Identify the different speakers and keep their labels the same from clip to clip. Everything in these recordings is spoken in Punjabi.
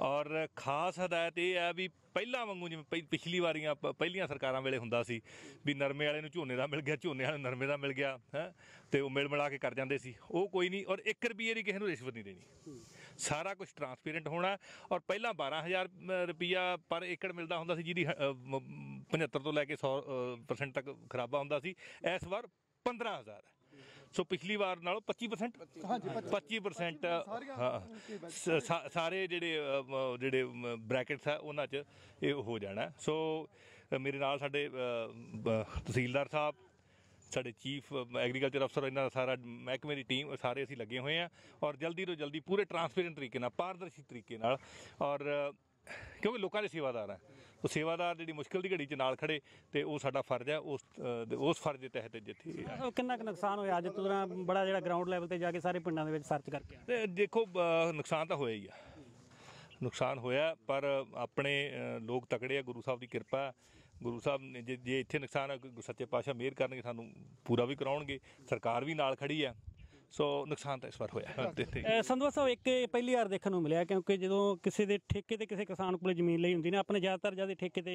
Speaker 1: ਔਰ ਖਾਸ ਹਦਾਇਤ ਇਹ ਹੈ ਵੀ ਪਹਿਲਾਂ ਵਾਂਗੂ ਜਿਵੇਂ ਪਿਛਲੀ ਵਾਰੀਆਂ ਪਹਿਲੀਆਂ ਸਰਕਾਰਾਂ ਵੇਲੇ ਹੁੰਦਾ ਸੀ ਵੀ ਨਰਮੇ ਵਾਲੇ ਨੂੰ ਝੋਨੇ ਦਾ ਮਿਲ ਗਿਆ ਝੋਨੇ ਵਾਲੇ ਨੂੰ ਨਰਮੇ ਦਾ ਮਿਲ ਗਿਆ ਹੈ ਤੇ ਉਹ ਮਿਲ ਮਿਲਾ ਕੇ ਕਰ ਜਾਂਦੇ ਸੀ ਉਹ ਕੋਈ ਨਹੀਂ ਔਰ 1 ਰੁਪਏ ਦੀ ਕਿਸੇ ਨੂੰ ਰਿਸ਼ਵਤ ਨਹੀਂ ਦੇਣੀ ਸਾਰਾ ਕੁਝ ਟਰਾਂਸਪੇਰੈਂਟ ਹੋਣਾ ਔਰ ਪਹਿਲਾਂ 12000 ਰੁਪਿਆ ਪਰ ਏਕੜ ਮਿਲਦਾ ਹੁੰਦਾ ਸੀ ਜਿਹਦੀ 75 ਤੋਂ ਲੈ ਕੇ 100% ਤੱਕ ਖਰਾਬਾ ਹੁੰਦਾ ਸੀ ਇਸ ਵਾਰ 15000 ਸੋ ਪਿਛਲੀ ਵਾਰ ਨਾਲੋਂ 25% ਹਾਂਜੀ 25% ਹਾਂ ਸਾਰੇ ਜਿਹੜੇ ਜਿਹੜੇ ਬ੍ਰੈਕਟਸ ਆ ਉਹਨਾਂ 'ਚ ਇਹ ਹੋ ਜਾਣਾ ਸੋ ਮੇਰੇ ਨਾਲ ਸਾਡੇ ਤਹਿਸੀਲਦਾਰ ਸਾਹਿਬ ਸਾਡੇ ਚੀਫ ਐਗਰੀਕਲਚਰ ਅਫਸਰ ਇਹਨਾਂ ਦਾ ਸਾਰਾ ਮਹਿਕਮੇ ਦੀ ਟੀਮ ਸਾਰੇ ਅਸੀਂ ਲੱਗੇ ਹੋਏ ਆ ਔਰ ਜਲਦੀ ਤੋਂ ਜਲਦੀ ਪੂਰੇ ਟਰਾਂਸਪੇਰੈਂਟ ਤਰੀਕੇ ਨਾਲ ਪਾਰਦਰਸ਼ੀ ਤਰੀਕੇ ਨਾਲ ਔਰ ਕਿਉਂਕਿ ਲੋਕਾਂ ਦੇ ਸੇਵਾਦਾਰ ਆ ਉਹ ਸੇਵਾਦਾਰ ਜਿਹੜੀ ਮੁਸ਼ਕਲ ਦੀ ਘੜੀ 'ਚ ਨਾਲ ਖੜੇ ਤੇ ਉਹ ਸਾਡਾ ਫਰਜ਼ ਹੈ ਉਸ ਉਸ ਫਰਜ਼ ਦੇ ਤਹਿਤ ਜਿੱਥੇ
Speaker 2: ਕਿੰਨਾ ਕੁ ਨੁਕਸਾਨ ਹੋਇਆ ਅੱਜ ਤੋਂ ਬੜਾ ਜਿਹੜਾ ਗਰਾਊਂਡ ਲੈਵਲ ਤੇ ਜਾ ਕੇ ਸਾਰੇ ਪਿੰਡਾਂ ਦੇ ਵਿੱਚ ਸਰਚ ਕਰਕੇ
Speaker 1: ਤੇ ਦੇਖੋ ਨੁਕਸਾਨ ਤਾਂ ਹੋਇਆ ਹੀ ਆ ਨੁਕਸਾਨ ਹੋਇਆ ਪਰ ਆਪਣੇ ਲੋਕ ਤਕੜੇ ਆ ਗੁਰੂ ਸਾਹਿਬ ਦੀ ਕਿਰਪਾ ਗੁਰੂ ਸਾਹਿਬ ਨੇ ਜੇ ਇੱਥੇ ਨੁਕਸਾਨ ਸੱਚੇ ਪਾਤਸ਼ਾਹ ਮਿਹਰ ਕਰਨਗੇ ਸਾਨੂੰ ਪੂਰਾ ਵੀ ਕਰਾਉਣਗੇ ਸਰਕਾਰ ਵੀ ਨਾਲ ਖੜੀ ਆ ਸੋ ਨੁਕਸਾਨ ਤਾਂ ਇਸ ਵਾਰ ਹੋਇਆ
Speaker 2: ਸੰਧਵਾ ਸਾਹਿਬ ਇੱਕ ਪਹਿਲੀ ਵਾਰ ਦੇਖਣ ਨੂੰ ਮਿਲਿਆ ਕਿਉਂਕਿ ਜਦੋਂ ਕਿਸੇ ਦੇ ਠੇਕੇ ਤੇ ਕਿਸੇ ਕਿਸਾਨ ਕੋਲ ਜ਼ਮੀਨ ਲਈ ਹੁੰਦੀ ਨੇ ਆਪਣੇ ਜ਼ਿਆਦਾਤਰ ਜਿਆਦਾ ਠੇਕੇ ਤੇ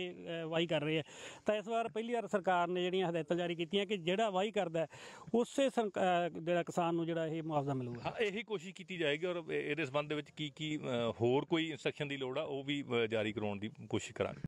Speaker 2: ਵਾਈ ਕਰ ਰਹੇ ਆ ਤਾਂ ਇਸ ਵਾਰ ਪਹਿਲੀ ਵਾਰ ਸਰਕਾਰ ਨੇ ਜਿਹੜੀਆਂ ਹਦਾਇਤਾਂ ਜਾਰੀ ਕੀਤੀਆਂ ਕਿ ਜਿਹੜਾ ਵਾਈ ਕਰਦਾ ਹੈ, ਉਸੇ ਜਿਹੜਾ ਕਿਸਾਨ ਨੂੰ ਜਿਹੜਾ ਇਹ ਮੁਆਵਜ਼ਾ ਮਿਲੂਗਾ ਹਾਂ
Speaker 1: ਇਹੀ ਕੋਸ਼ਿਸ਼ ਕੀਤੀ ਜਾਏਗੀ ਔਰ ਇਹਦੇ ਸੰਬੰਧ ਦੇ ਵਿੱਚ ਕੀ ਕੀ ਹੋਰ ਕੋਈ ਇਨਸਟਰਕਸ਼ਨ ਦੀ ਲੋੜ ਆ ਉਹ ਵੀ ਜਾਰੀ ਕਰਾਉਣ ਦੀ ਕੋਸ਼ਿਸ਼ ਕਰਾਂਗੇ